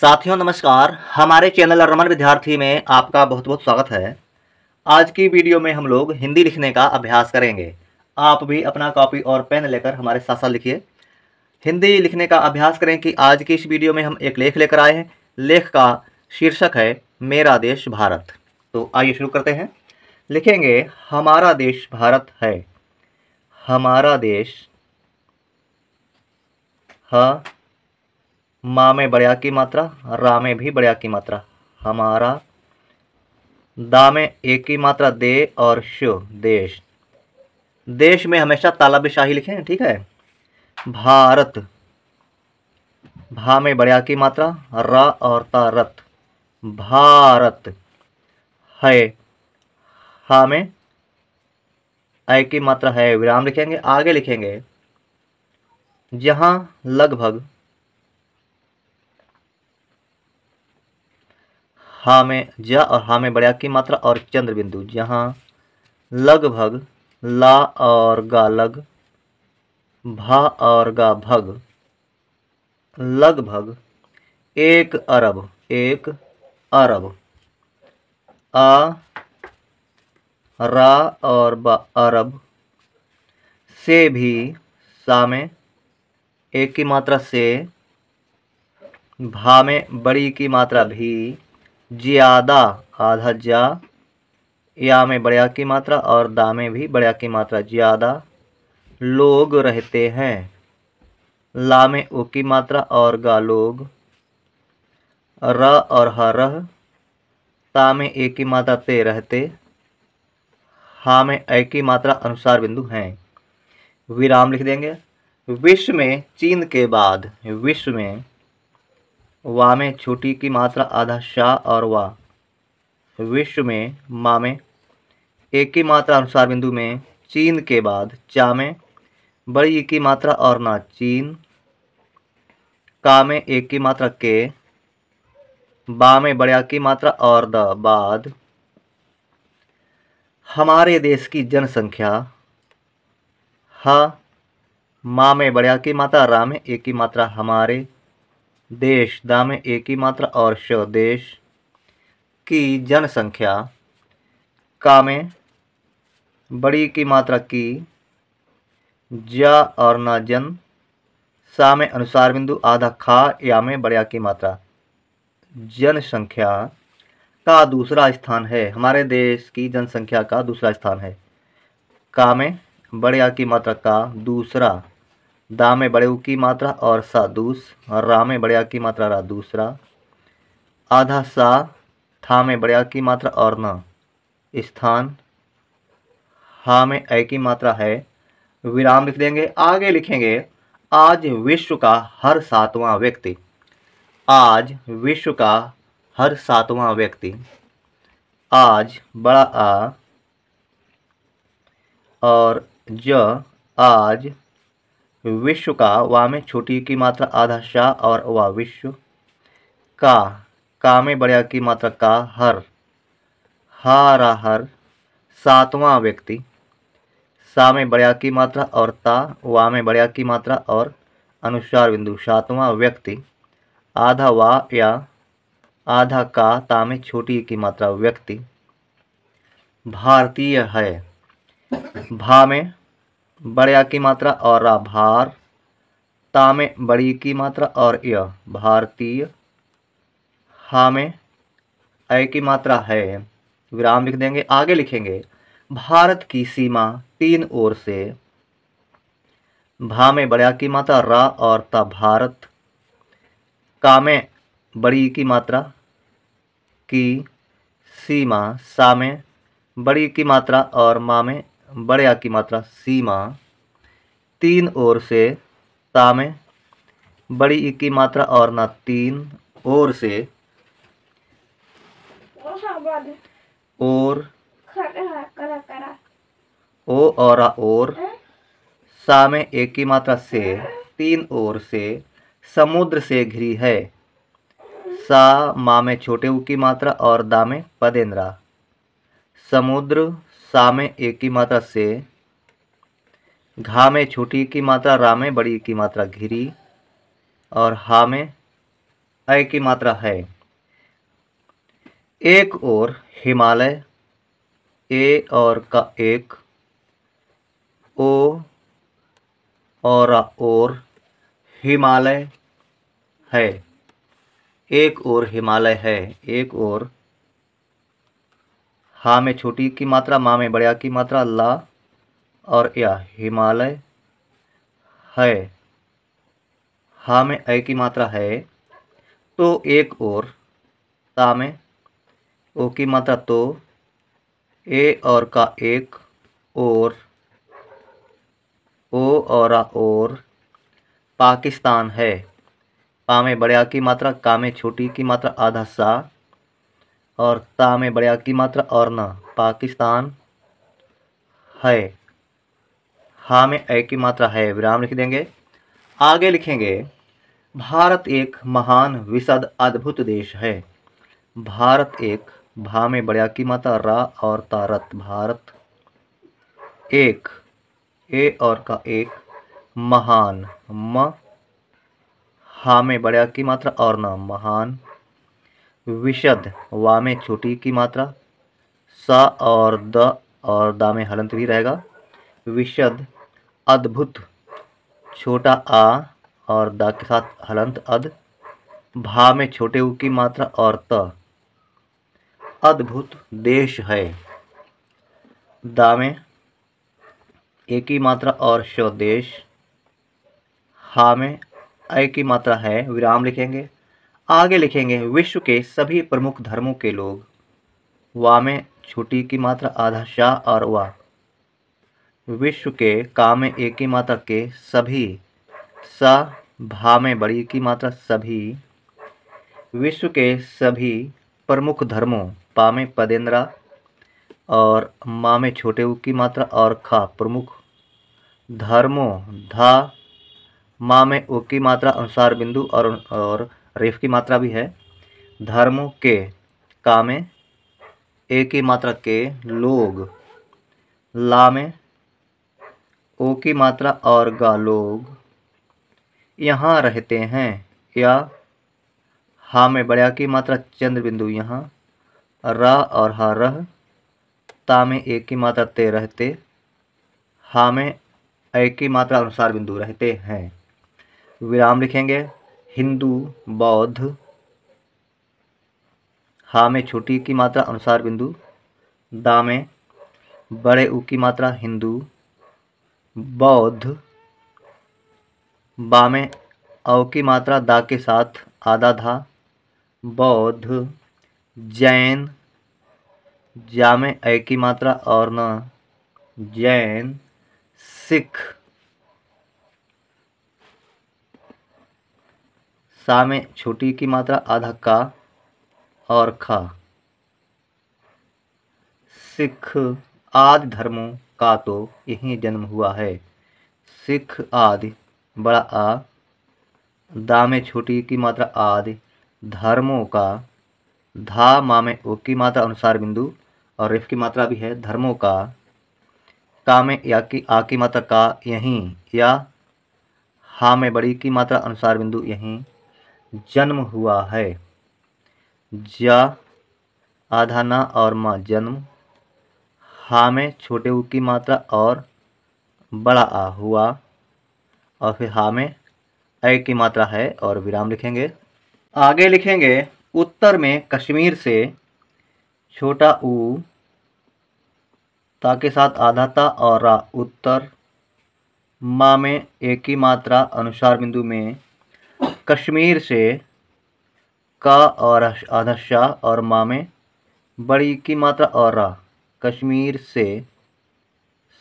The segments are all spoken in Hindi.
साथियों नमस्कार हमारे चैनल रमन विद्यार्थी में आपका बहुत बहुत स्वागत है आज की वीडियो में हम लोग हिंदी लिखने का अभ्यास करेंगे आप भी अपना कॉपी और पेन लेकर हमारे साथ साथ लिखिए हिंदी लिखने का अभ्यास करें कि आज की इस वीडियो में हम एक लेख लेकर आए हैं लेख का शीर्षक है मेरा देश भारत तो आइए शुरू करते हैं लिखेंगे हमारा देश भारत है हमारा देश ह माँ में बढ़िया की मात्रा रा में भी बढ़िया की मात्रा हमारा दा में एक की मात्रा दे और शु देश देश में हमेशा तालाब शाही लिखें ठीक है भारत भा में बढ़िया की मात्रा रा और तारत भारत है हा में आय की मात्रा है विराम लिखेंगे आगे लिखेंगे जहाँ लगभग हा में ज और हा में बड़े की मात्रा और चंद्र बिंदु जहाँ लगभग ला और गा लग भा और गा भग लगभग एक अरब एक अरब आ रा और बा अरब से भी सा में एक की मात्रा से भा में बड़ी की मात्रा भी ज़्यादा आधा जा या में बड़ा की मात्रा और दा में भी बड़े की मात्रा ज़्यादा लोग रहते हैं ला में ओ की मात्रा और गा लोग र और ह रह ता में ए की मात्रा ते रहते हा में ए की मात्रा अनुसार बिंदु हैं विराम लिख देंगे विश्व में चीन के बाद विश्व में वा में छोटी की मात्रा आधा शाह और वा विश्व में मा में एक की मात्रा अनुसार बिंदु में चीन के बाद चा में बड़ी एक की मात्रा और ना चीन का में एक की मात्रा के बा में बड़ा की मात्रा और द बाद हमारे देश की जनसंख्या ह मा में बड़ा की मात्रा रा में एक की मात्रा हमारे देश दा में एक ही मात्रा और श देश की जनसंख्या का में बड़ी की मात्रा की जा और न जन सा में अनुसार बिंदु आधा खा या में बड़िया की मात्रा जनसंख्या का दूसरा स्थान है हमारे देश की जनसंख्या का दूसरा स्थान है का में बड़िया की मात्रा का दूसरा दा में बड़े ऊ की मात्रा और सादूस रा में बड़े की मात्रा रा दूसरा आधा सा था में बड़े की मात्रा और न स्थान हा में ए की मात्रा है विराम लिख देंगे आगे लिखेंगे आज विश्व का हर सातवां व्यक्ति आज विश्व का हर सातवां व्यक्ति आज बड़ा आ और ज आज विश्व का वा में छोटी की मात्रा आधा शा और वा विश्व का का में बड़े की मात्रा का हर हारा हर सातवां व्यक्ति सा में बड़े की मात्रा और ता वा में बड़े की मात्रा और अनुसार बिंदु सातवां व्यक्ति आधा वा या आधा का ता में छोटी की मात्रा व्यक्ति भारतीय है भा में बड़े आ की मात्रा और रा भार ता में बड़ी की मात्रा और य भारतीय हा में अय की मात्रा है विराम लिख देंगे आगे लिखेंगे भारत की सीमा तीन ओर से भा में बड़ा की मात्रा रा और ता भारत का में बड़ी की मात्रा की सीमा सा में बड़ी की मात्रा और मा में बड़े आ की मात्रा सीमा तीन ओर से ता में बड़ी ई की मात्रा और ना तीन ओर से और ओ और आ और सा में एक की मात्रा से तीन ओर से समुद्र से घिरी है सा मा में छोटे ऊ की मात्रा और दा में समुद्र सा में एक की मात्रा से घा में छोटी की मात्रा रा में बड़ी की मात्रा घिरी और हा में अय की मात्रा है एक और हिमालय ए और का एक ओ और और हिमालय है एक और हिमालय है एक और हा में छोटी की मात्रा मा में बड़ा की मात्रा ला और या हिमालय है हा में ए की मात्रा है तो एक और ता में ओ की मात्रा तो ए और का एक और ओ और आ और पाकिस्तान है पा में बड़े की मात्रा का में छोटी की मात्रा आधा सा और ता में बड़े की मात्रा और न पाकिस्तान है हा में ए की मात्रा है विराम लिख देंगे आगे लिखेंगे भारत एक महान विशद अद्भुत देश है भारत एक भा में बड़े की मात्रा रा और तारत भारत एक ए और का एक महान म हा में बड़े की मात्रा और न महान विशद वा में छोटी की मात्रा सा और द और दा में हलंत भी रहेगा विशद अद्भुत छोटा आ और दा के साथ हलंत अद भा में छोटे ऊ की मात्रा और त अद्भुत देश है दा में एक ही मात्रा और श देश हा में अ की मात्रा है विराम लिखेंगे आगे लिखेंगे विश्व के सभी प्रमुख धर्मों के लोग वा में छोटी की मात्रा आधा शाह और वा विश्व के का में एक की मात्रा के सभी सा भा में बड़ी की मात्रा सभी विश्व के सभी प्रमुख धर्मों पा में पदेंद्रा और मा में छोटे ऊ की मात्रा और खा प्रमुख धर्मों धा मामे में ओ की मात्रा अनुसार बिंदु और और रेफ की मात्रा भी है धर्म के का में ए की मात्रा के लोग ला में ओ की मात्रा और गा लोग यहाँ रहते हैं या हा में बड़ा की मात्रा चंद्र बिंदु यहाँ रा और हा रह ता में एक की मात्रा ते रहते हा में एक की मात्रा अनुसार बिंदु रहते हैं विराम लिखेंगे हिंदू बौद्ध हा में छोटी की मात्रा अनुसार बिंदु दा में बड़े ऊ की मात्रा हिंदू बौद्ध बा में औ की मात्रा दा के साथ आधा धा बौद्ध जैन जा में ऐ की मात्रा और न जैन सिख सा में छोटी की मात्रा आधा का और खा सिख आदि धर्मों का तो यही जन्म हुआ है सिख आदि बड़ा आ दा में छोटी की मात्रा आदि धर्मों का धा मा में ओ की मात्रा अनुसार बिंदु और रिफ की मात्रा भी है धर्मों का का में या की आ की मात्रा का यहीं या हा में बड़ी की मात्रा अनुसार बिंदु यहीं जन्म हुआ है जा आधा ना और माँ जन्म हा में छोटे ऊ की मात्रा और बड़ा आ हुआ और फिर हा में ए की मात्रा है और विराम लिखेंगे आगे लिखेंगे उत्तर में कश्मीर से छोटा ऊ ता के साथ आधा ता और रा उत्तर माँ में एक की मात्रा अनुसार बिंदु में कश्मीर से का और शाह और माँ में बड़ी की मात्रा और रा कश्मीर से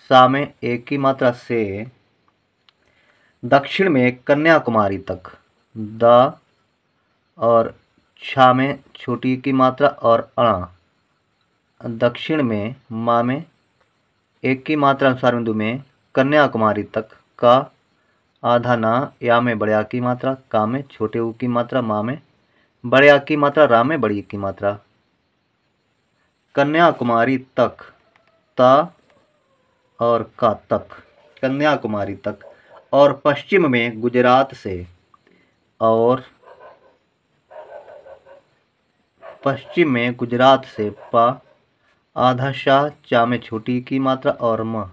सा में एक की मात्रा से दक्षिण में कन्याकुमारी तक द और छा में छोटी की मात्रा और अणा दक्षिण में माँ में एक की मात्रा अनुसार बिंदु में कन्याकुमारी तक का आधा ना या में बड़े आ की मात्रा का में छोटे ऊ की मात्रा माँ में बड़े आ की मात्रा रा में बड़ी की मात्रा कन्याकुमारी तक ता और का तक कन्याकुमारी तक और पश्चिम में गुजरात से और पश्चिम में गुजरात से पा आधा शाह चा में छोटी की मात्रा और म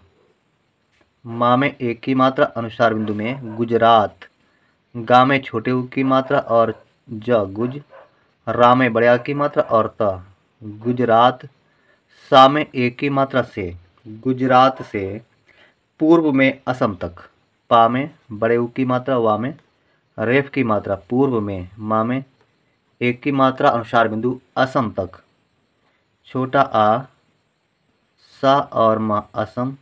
माँ में एक की मात्रा अनुसार बिंदु में गुजरात गा में छोटे उ की मात्रा और ज गुज रा में बड़े आ की मात्रा और त गुजरात सा में एक की मात्रा से गुजरात से पूर्व में असम तक पा में बड़े उ की मात्रा वा में रेफ की मात्रा पूर्व में मा में एक की मात्रा अनुसार बिंदु असम तक छोटा आ सा और मा असम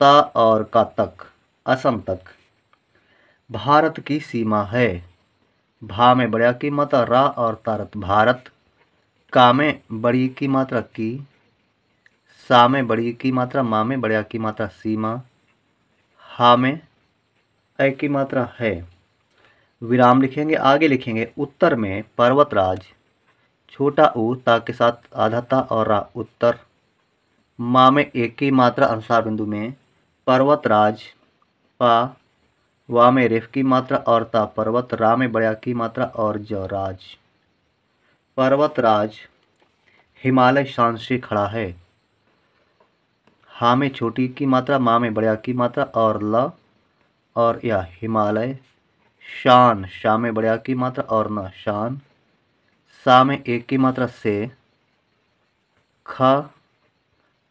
ता और का तक असम तक भारत की सीमा है भा में बड़ा की मात्रा रा और तारत भारत का में बड़ी की मात्रा की सा में बड़ी की मात्रा मा में बड़ा की मात्रा सीमा हा में ऐ की मात्रा है विराम लिखेंगे आगे लिखेंगे उत्तर में पर्वतराज छोटा ऊ ता के साथ आधा ता और रा उत्तर मा में एक की मात्रा अनुसार बिंदु में पर्वतराज पा वा में रेफ की मात्रा और ता पर्वत रा में बड़ा की मात्रा और ज राज पर्वतराज हिमालय शान से खड़ा है हा में छोटी की मात्रा मा में बड़ा की मात्रा और ल और या हिमालय शान शाह में बड़ा की मात्रा और न शान सा में एक की मात्रा से ख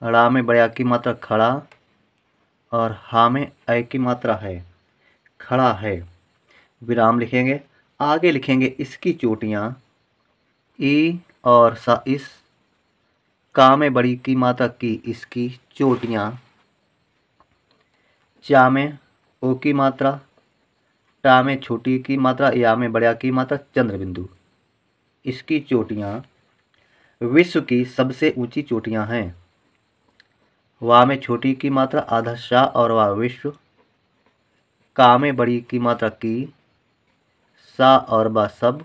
रा में बड़ा की मात्रा खड़ा और हा में अ की मात्रा है खड़ा है विराम लिखेंगे आगे लिखेंगे इसकी चोटियाँ ई और सा इस का में बड़ी की मात्रा की इसकी चोटियाँ चा में ओ की मात्रा टा में छोटी की मात्रा या में बड़ा की मात्रा चंद्र बिंदु इसकी चोटियाँ विश्व की सबसे ऊंची चोटियाँ हैं वा में छोटी की मात्रा आधा शाह और वा विश्व का में बड़ी की मात्रा की सा और बा सब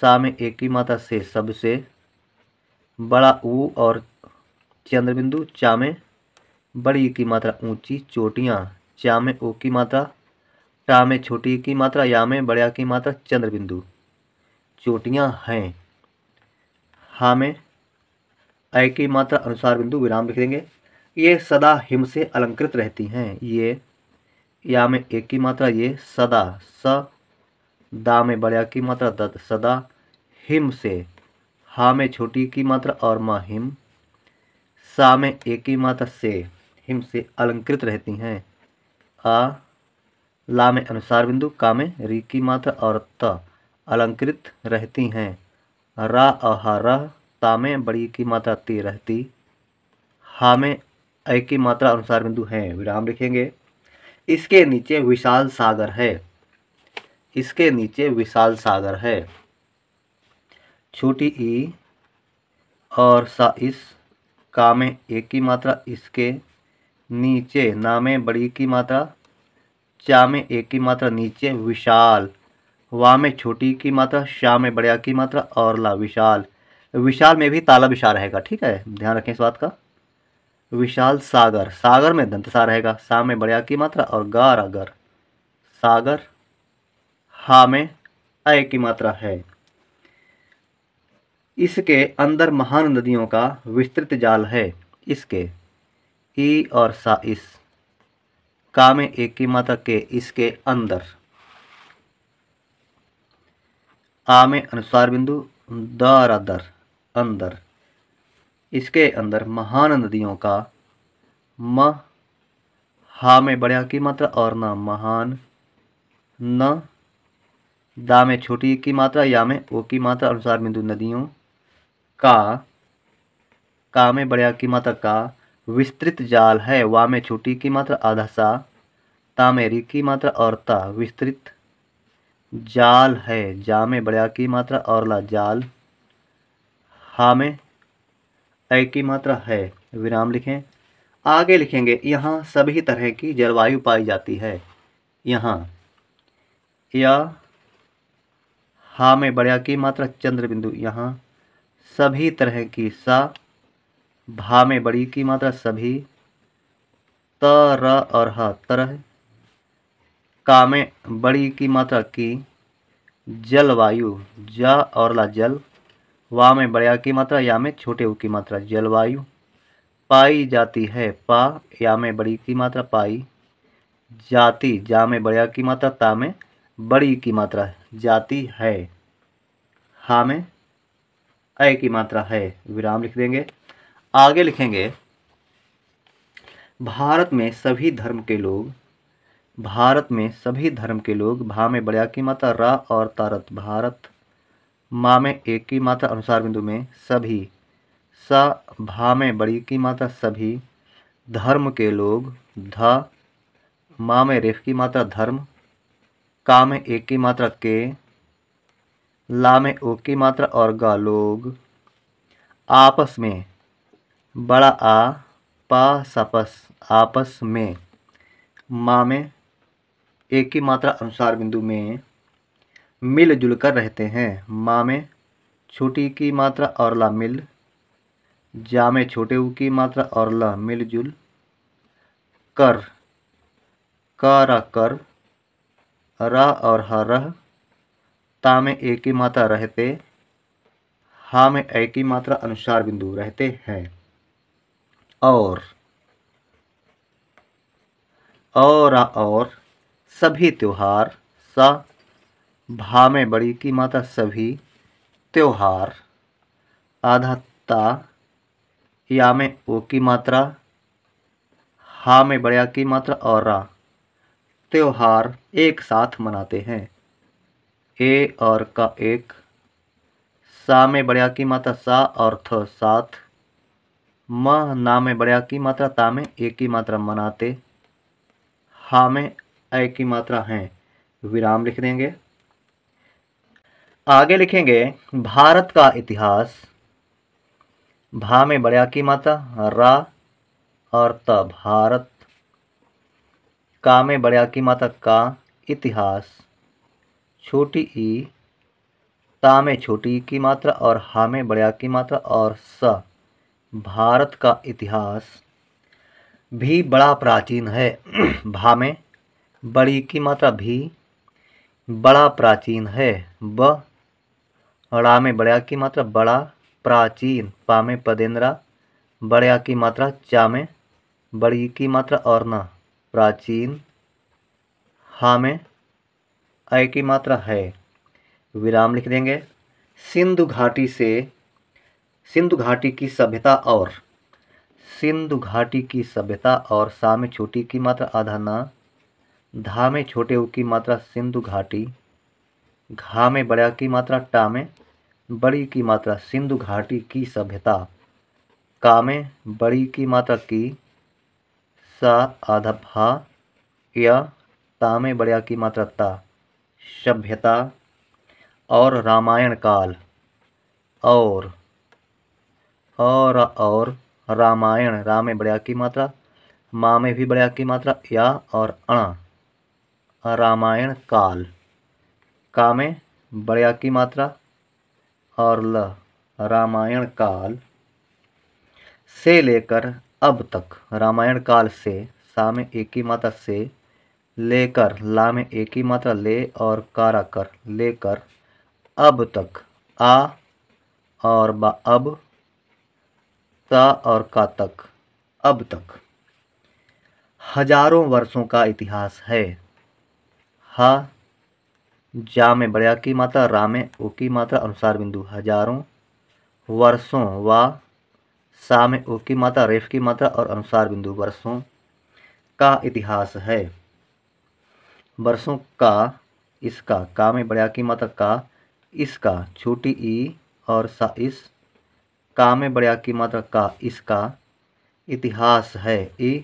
सा में एक की मात्रा से सब से बड़ा ऊ और चंद्रबिंदु चा में बड़ी की मात्रा ऊंची चोटियाँ चा में ओ की मात्रा टा में छोटी की मात्रा या में बड़ा की मात्रा चंद्रबिंदु चोटियाँ हैं हा में अय की मात्रा अनुसार बिंदु विराम लिख देंगे ये सदा हिम से अलंकृत रहती हैं ये या में एक की मात्रा ये सदा स दा में बड़ा की मात्रा दत सदा हिम से हा में छोटी की मात्रा और म हिम सा में एक की मात्रा से हिम से अलंकृत रहती हैं आ ला में अनुसार बिंदु का में री की मात्रा और त अलंकृत रहती हैं रा अह रह ता में बड़ी की मात्रा ती रहती हा में एक की मात्रा अनुसार बिंदु हैं विराम लिखेंगे इसके नीचे विशाल सागर है इसके नीचे विशाल सागर है छोटी ई और सा इस का में एक की मात्रा इसके नीचे ना में बड़ी की मात्रा चा में एक की मात्रा नीचे विशाल वा में छोटी की मात्रा शा में बड़िया की मात्रा और ला विशाल विशाल में भी ताला विशाल रहेगा ठीक है ध्यान रखें इस बात का विशाल सागर सागर में दंत सा रहेगा सा में बड़िया की मात्रा और गारागर सागर हा में अय की मात्रा है इसके अंदर महान नदियों का विस्तृत जाल है इसके ई और सा इस का में एक की मात्रा के इसके अंदर आ में अनुसार बिंदु दर अदर अंदर इसके अंदर महान नदियों का म हा में बढ़िया की मात्रा और न महान न दा में छोटी की मात्रा या में ओ की मात्रा अनुसार बिंदु नदियों का का में बढ़िया की मात्रा का विस्तृत जाल है वा में छोटी की मात्रा आधा सा ता में री की मात्रा और ता विस्तृत जाल है जा में बड़ा की मात्रा और ला जाल हा में तय की मात्रा है विराम लिखें आगे लिखेंगे यहाँ सभी तरह की जलवायु पाई जाती है यहाँ या हा में बड़ा की मात्रा चंद्र बिंदु यहाँ सभी तरह की सा भा में बड़ी की मात्रा सभी त र और ह तरह का में बड़ी की मात्रा की जलवायु जा और ला जल वा में बड़े की मात्रा या में छोटे ऊ की मात्रा जलवायु पाई जाती है पा या में बड़ी की मात्रा पाई जाति जा में बड़े की मात्रा ता में बड़ी की मात्रा जाती है हा में अय की मात्रा है विराम लिख देंगे आगे लिखेंगे भारत में सभी धर्म के लोग भारत में सभी धर्म के लोग भा में बड़िया की मात्रा रा और तारत भारत माँ में एक की मात्रा अनुसार बिंदु में सभी सा भा में बड़ी की मात्रा सभी धर्म के लोग ध माँ में रेफ की मात्रा धर्म का में एक की मात्रा के ला में ओ की मात्रा और ग लोग आपस में बड़ा आ पा सपस आपस में माँ में एक की मात्रा अनुसार बिंदु में मिलजुल कर रहते हैं माँ में छोटी की मात्रा और ला मिल जा में छोटे ऊ की मात्रा और ला मिलजुल कर कर कर रह और हर ता में ए की मात्रा रहते हा में ए की मात्रा अनुसार बिंदु रहते हैं और और और सभी त्योहार सा भामें बड़ी की माता सभी त्योहार आधा ता या में ओ की मात्रा हा में बड़ा की मात्रा और रा त्योहार एक साथ मनाते हैं ए और का एक सा में बड़िया की मात्रा सा और थ साथ म ना में बड़िया की मात्रा ता में ए की मात्रा मनाते हा में ए की मात्रा हैं विराम लिख देंगे आगे लिखेंगे भारत का इतिहास भा में बड़ा की माता रा और त भारत का में बड़ा की माता का इतिहास छोटी ई ता में छोटी ई की मात्रा और हा में बड़ा की मात्रा और स भारत का इतिहास भी बड़ा प्राचीन है भा में बड़ी की मात्रा भी बड़ा प्राचीन है ब अड़ा में बड़ा की मात्रा बड़ा प्राचीन पा में पदेंद्रा बड़ा की मात्रा चा में बड़ी की मात्रा और ना प्राचीन हा में अय की मात्रा है विराम लिख देंगे सिंधु घाटी से सिंधु घाटी की सभ्यता और सिंधु घाटी की सभ्यता और सा में छोटी की मात्रा आधा ना धा में छोटे की मात्रा सिंधु घाटी घा में बड़ा की मात्रा टा में बड़ी की मात्रा सिंधु घाटी की सभ्यता का में बड़ी की मात्रा की सा आधा भा या ता में बड़ा की मात्रा ता सभ्यता और रामायण काल और और और रामायण रा में बड़ा की मात्रा माँ में भी बड़ा की मात्रा या और अण रामायण काल का में बड़िया की मात्रा और ल रामायण काल से लेकर अब तक रामायण काल से सा में एक ही मात्रा से लेकर ला में एक ही मात्रा ले और कारा कर लेकर अब तक आ और बा अब ता और का तक अब तक हजारों वर्षों का इतिहास है हा जा में बड़या की मात्रा रा में ओ की मात्रा अनुसार बिंदु हजारों वर्षों व सा में ओ की मात्रा रेफ की मात्रा और अनुसार बिंदु वर्षों का इतिहास है वर्षों का इसका का में बड़या की मात्रा का इसका छोटी ई और सा इस का में बड़या की मात्रा का इसका इतिहास है ई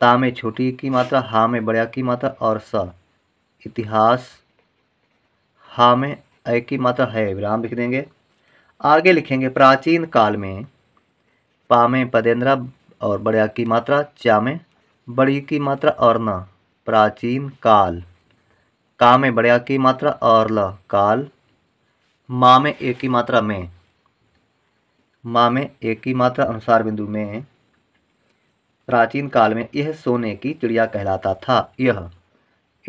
ता में छोटी की मात्रा हा में बड़या की मात्रा और स इतिहास हा में अय की मात्रा है विराम लिख देंगे आगे लिखेंगे प्राचीन काल में पा में पदेंद्रा और बड़े की मात्रा चा में बड़ी की मात्रा और न प्राचीन काल का में बड़े की मात्रा और ल काल मा में एक की मात्रा में मा में एक की मात्रा अनुसार बिंदु में प्राचीन काल में यह सोने की चिड़िया कहलाता था यह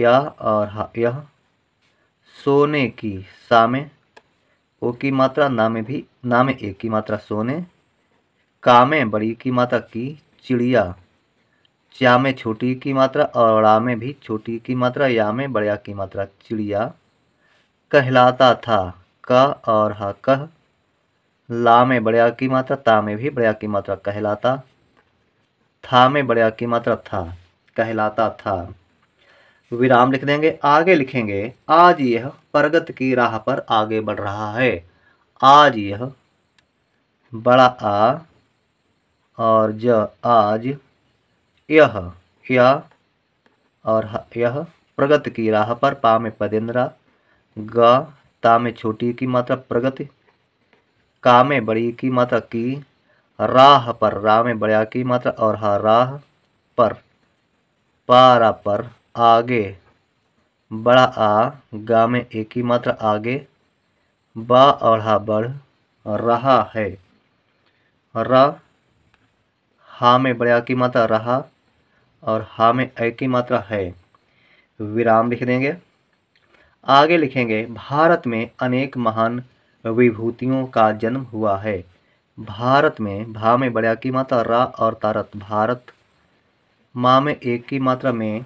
यह और यह सोने की सामे ओ की मात्रा नामे भी नामे ए की मात्रा सोने कामे बड़ी की मात्रा की चिड़िया च्या में छोटी की मात्रा और ड़ा में भी छोटी की मात्रा या में बड़िया की मात्रा चिड़िया कहलाता था क और ह कह ला में बड़िया की मात्रा ता में भी बड़ा की मात्रा कहलाता था में बड़िया की मात्रा था कहलाता था विराम लिख देंगे आगे लिखेंगे आज यह प्रगति की राह पर आगे बढ़ रहा है आज यह बड़ा आ और ज आज यह या और यह प्रगति की राह पर पा में पदेंद्रा ग ता में छोटी की मात्रा प्रगति का में बड़ी की मात्रा की राह पर रा में बड़ा की मात्रा और हा राह पर पारा पर आगे बड़ा आ गा में एक ही मात्रा आगे बा और हा बढ़ रहा है र हा में बड़ा की मात्रा रहा और हा में ए की मात्रा है विराम लिख देंगे आगे लिखेंगे भारत में अनेक महान विभूतियों का जन्म हुआ है भारत में भा में बड़ा की मात्रा रा और तारत भारत माँ में एक की मात्रा में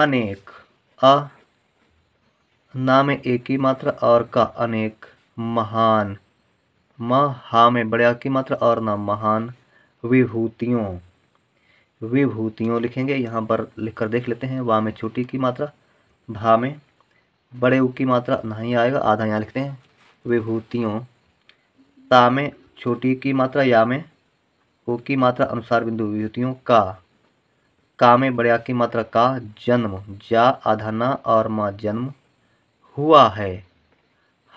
अनेक अ ना में एक ही मात्रा और का अनेक महान म हा में बड़े की मात्रा और ना महान विभूतियों विभूतियों लिखेंगे यहाँ पर लिखकर देख लेते हैं वा में छोटी की मात्रा भा में बड़े ऊ की मात्रा नहीं आएगा आधा यहाँ लिखते हैं विभूतियों ता में छोटी की मात्रा या में ओ की मात्रा अनुसार बिंदु विभूतियों का का में बड़ा की मात्रा का जन्म जा आधाना और म जन्म हुआ है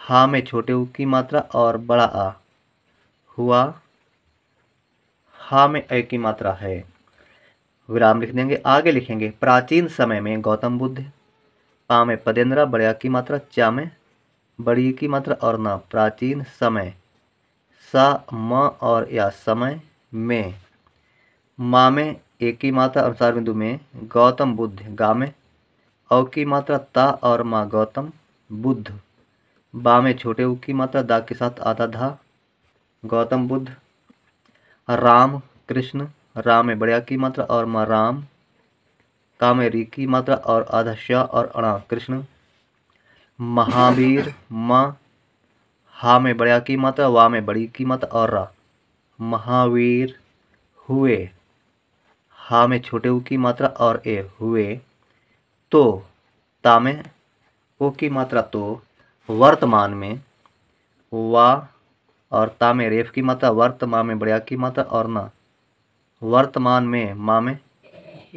हा में छोटे ऊ की मात्रा और बड़ा आ हुआ हा में ए की मात्रा है विराम लिख देंगे आगे लिखेंगे प्राचीन समय में गौतम बुद्ध पा में पदेंद्रा बड़ा की मात्रा चा में बड़ी की मात्रा और ना प्राचीन समय सा म और या समय में मा में एक की मात्रा अनुसार बिंदु में गौतम बुद्ध गा में औ की मात्रा ता और माँ गौतम बुद्ध बा में छोटे ऊ की मात्रा दा के साथ आधा धा गौतम बुद्ध राम कृष्ण राम में की मात्रा और माँ राम का में री की मात्रा और आधा श्या और अणा कृष्ण महावीर म हा में बड़िया की मात्रा वा में बड़ी की मात्रा और रा महावीर हुए हा में छोटे ऊ की मात्रा और ए हुए तो ता में ओ की मात्रा तो वर्तमान में वा और ता में रेफ की मात्रा वर्तमान में बड़िया की मात्रा और ना वर्तमान में मा में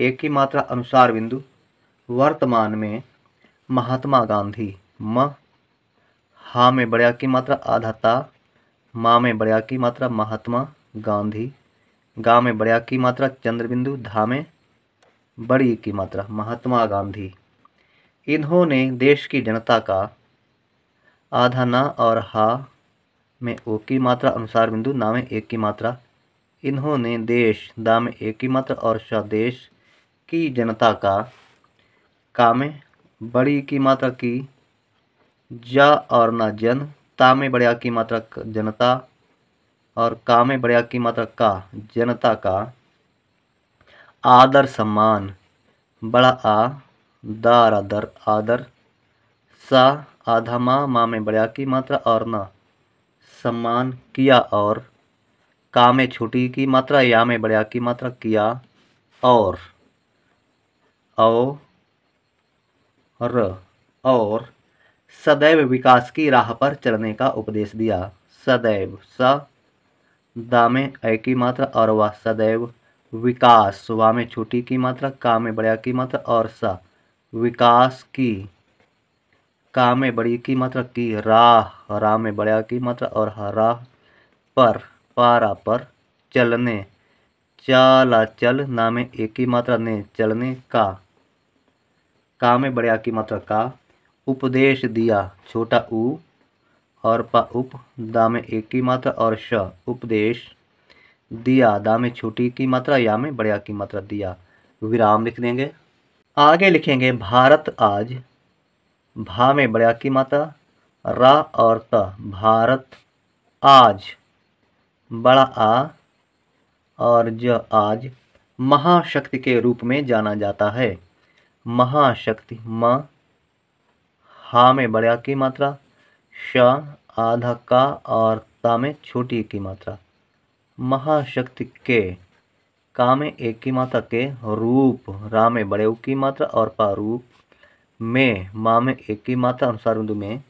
एक की मात्रा अनुसार बिंदु वर्तमान में महात्मा गांधी म हा में बड़िया की मात्रा आधा ता मा में बड़िया की मात्रा महात्मा गांधी गा में बड़ा की मात्रा चंद्रबिंदु धा में बड़ी की मात्रा महात्मा गांधी इन्होंने देश की जनता का आधा ना और हा में ओ की मात्रा अनुसार बिंदु ना में एक की मात्रा इन्होंने देश दा में एक की मात्रा और स्वदेश की जनता का का में बड़ी की मात्रा की जा और ना जन ता में बड़िया की मात्रा जनता और का में बढ़िया कीमत का जनता का आदर सम्मान बड़ा आ दार आदर आदर सा आधा माँ माँ में बढ़िया की मात्रा और न सम्मान किया और का में छोटी की मात्रा या में बढ़िया की मात्रा किया और र और सदैव विकास की राह पर चलने का उपदेश दिया सदैव स दामे में की मात्रा और वह सदैव विकास वा में छोटी की मात्रा का में बड़ा की मात्रा और स विकास की का में बड़ी की मात्रा की राह रा में बड़ा की मात्रा और हरा पर पारा पर चलने चाला चल ना में एक ही मात्रा ने चलने का का में बड़ा की मात्रा का उपदेश दिया छोटा ऊ और उप दा में एक की मात्रा और श उपदेश दिया दा में छोटी की मात्रा या में बड़िया की मात्रा दिया विराम लिख देंगे आगे लिखेंगे भारत आज भा में बड़िया की मात्रा रा और त भारत आज बड़ा आ और ज आज महाशक्ति के रूप में जाना जाता है महाशक्ति म हा में बड़िया की मात्रा श आधा का और ता में छोटी की मात्रा महाशक्ति के का में एक की मात्रा के रूप रा में बड़े की मात्रा और पा रूप में माँ में एक की मात्रा अनुसार बिंदु में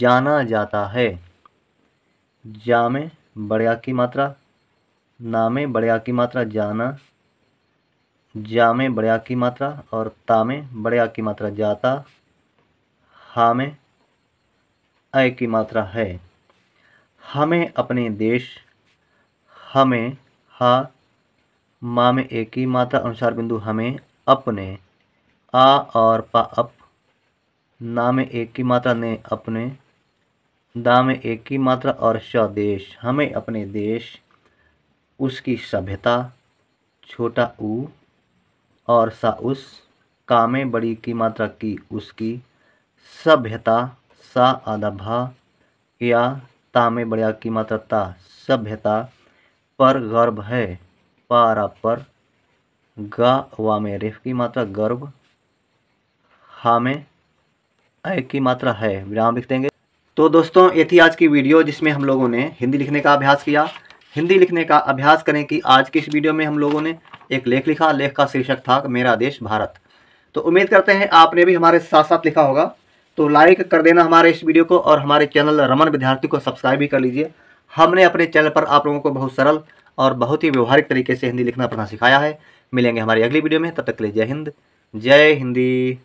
जाना जाता है जा में बड़िया की मात्रा ना में बड़िया की मात्रा जाना जा में बड़िया की मात्रा और ता में बड़िया की मात्रा जाता हा में आय की मात्रा है हमें अपने देश हमें हा माँ में एक ही मात्रा अनुसार बिंदु हमें अपने आ और पा अप ना में एक की मात्रा ने अपने दा में एक की मात्रा और देश हमें अपने देश उसकी सभ्यता छोटा ऊ और सा उस कामे बड़ी की मात्रा की उसकी सभ्यता सा आधा भा या ता में बढ़िया की मात्रा ता सभ्यता पर गर्भ है पारा पर गा वा में रेफ की मात्रा गर्भ हा में ऐ की मात्रा है विराम लिख देंगे तो दोस्तों ये थी आज की वीडियो जिसमें हम लोगों ने हिंदी लिखने का अभ्यास किया हिंदी लिखने का अभ्यास करें कि आज की इस वीडियो में हम लोगों ने एक लेख लिखा लेख का शीर्षक था मेरा देश भारत तो उम्मीद करते हैं आपने भी हमारे साथ साथ लिखा होगा तो लाइक कर देना हमारे इस वीडियो को और हमारे चैनल रमन विद्यार्थी को सब्सक्राइब भी कर लीजिए हमने अपने चैनल पर आप लोगों को बहुत सरल और बहुत ही व्यवहारिक तरीके से हिंदी लिखना पढ़ना सिखाया है मिलेंगे हमारी अगली वीडियो में तब तक के लिए जय हिंद जय हिंदी